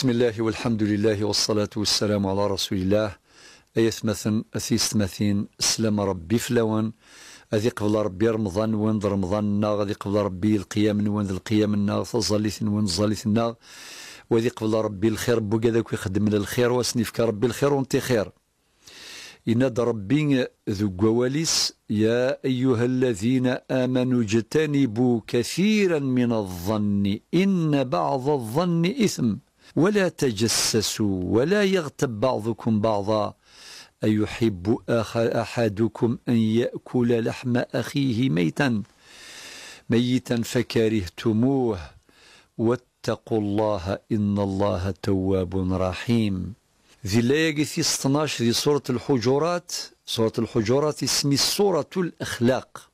بسم الله والحمد لله والصلاة والسلام على رسول الله أيث مثن أثيس مثين سلام ربي فلوان أذي قبل ربي رمضان وين رمضان ناغ أذي قبل ربي القيام وين القيام الناغ تظليث وين ظليث الناغ وذي قبل ربي الخير بوكا ويخدم من الخير واسنيفك ربي الخير وانت خير إناد ربي ذو قواليس يا أيها الذين آمنوا اجتنبوا كثيرا من الظن إن بعض الظن إثم ولا تجسسوا ولا يغتب بعضكم بعضا أيحب أحدكم أن يأكل لحم أخيه ميتا ميتا فكرهتموه واتقوا الله إن الله تواب رحيم ذي لا في 16 ذي سورة الحجرات سورة الحجرات اسمي سورة الأخلاق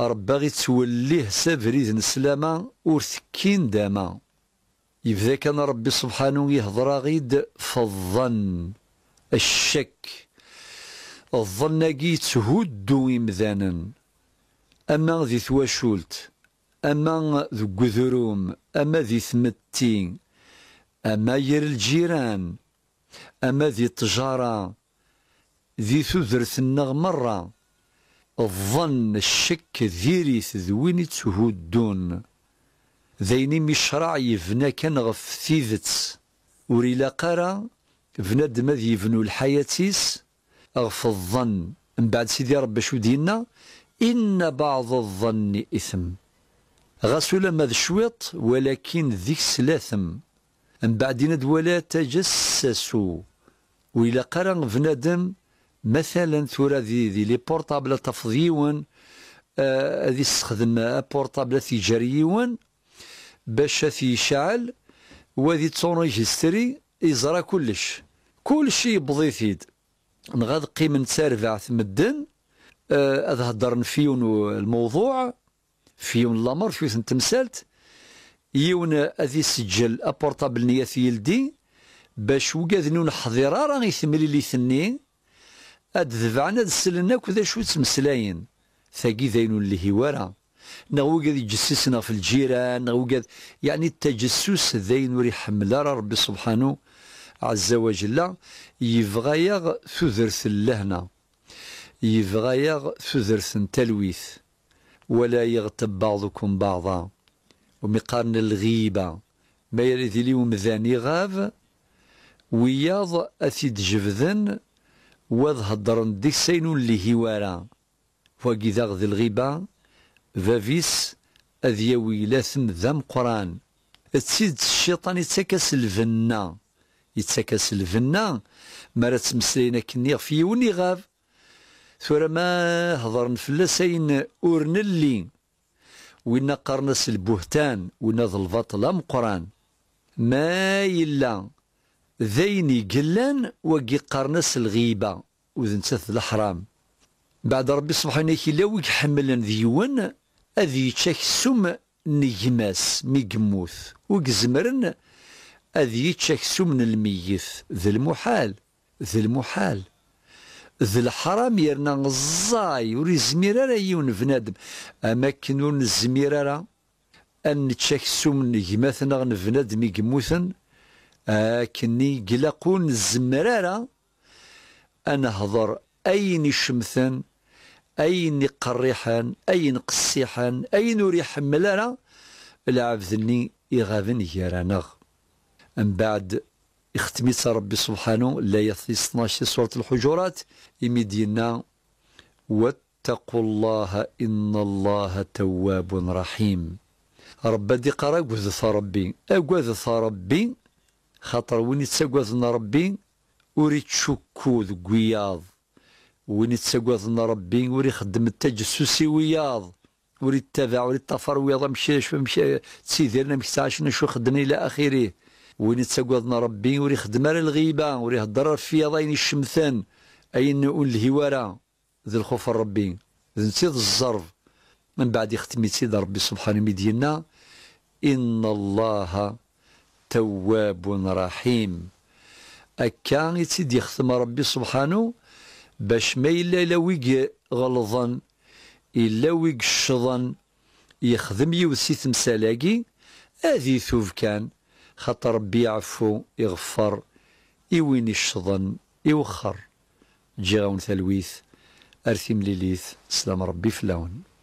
ربا غي توليه سافريد نسلاما ور داما يبدا كان ربي سبحانه يهضر غيد فالظن الشك الظن يتهدو إمذانا أما ذي ثواشولت أما ذو قذروم أما ذي ثمتي أما ير الجيران أما ذي تجارة ذي ثذرث مرة الظن الشك ذيريث ذوين تهدون ذيني مشرع يفنى كان غف تيدت ور إلاق أرا يفنو ad yebnu lḥayat-is الظن من بعد سيدي ربي شو دينا إن بعض الظن إثم غسول ماذ شويط ولكن ذيك سلاثم من بعدين ولا تجسسوا وإلا قرا فنادم مثلا ثورة ذي ذي لي بورطابل تفضيون آه ذي استخدم بورطابل تجاريون باش يشعل وذي تصوني يستري يزرى كلش كل شيء بضيفيد نغاد قيم نتساربع مدن آه، اذ هدرن فيون الموضوع فيون الامر فيون تمثالت يون اذي سجل ابورطابل نياثي يلدي باش نون نحضر راني يثملي لي ثني اد ذبعنا دسلنا كذا شو تمسلاين ثاقي ذاينو اللي هوارا نوجد يجسسنا في الجيران نوجد يعني التجسس ذين وري حمل ربي سبحانه عز وجل يفغيغ ثذرث اللهنة يفغيغ ثذرث تلويث ولا يغتب بعضكم بعضا ومقارن الغيبة ما يريد اليوم ذاني غاب وياض أثيد جفذن وذ هضرن ديك سينون اللي هوارا وكذا ذي الغيبة بابيس أذ يوي لاثم ذا مقران تسيد الشيطان يتسكس الفنا يتسكس الفنا مرا تمسلينا كني في وني غاف ثورا ما هضرن فلسين أورنلي وين قرنس البهتان وين ظلفات البطل مقران ما يلا ذيني قلان وقي قرنس الغيبة وذنسث الحرام بعد ربي سبحانه كي لو يحملن ذيون ad yečč aksum n gma-s mi yemmut u izemren ad yečč aksum n lmeyyit d lmuḥal d lmuḥal d leḥram yerna ẓẓay ur izmir ara yiwen bnadem am akken ur nezmir ara ad nečč aksum n gma-tneɣ n bnadem i yemmuten akken ilaq ur nezmer ara ad nehder ayen icemten أي نقرحان أي نقصيحان أي نور يحملنا العبدني إغاذن يرانا من بعد اختمت ربي سبحانه لا 12 سورة الحجرات يمدينا واتقوا الله إن الله تواب رحيم رب دي قرا قوذ ربي أقوذ ربي خاطر وني تسقوذنا ربي وريت شكو ذقياض وين يتساقضن ربي وري خدم التجسسي وياض وري يتبع وري التفر وياض مشي مشي تسيديرنا مشي تعاش شو خدمنا الى اخره وين يتساقضن ربي وري خدمة الغيبه وري هضر في ضين الشمثان اين نقول الهواره ذي الخوف ربي ذي نسيت الزرف من بعد يختمي سيد ربي سبحانه مدينا ان الله تواب رحيم أكان يتسيد يختم ربي سبحانه باش ما إلا لويك غلظن إلا ويك الشظن يخدم يوسي تمسالاقي هذه ثوف كان خاطر ربي يعفو يغفر يوين الشظن يوخر جيغاون ثلويث أرثي مليليث سلام ربي فلاون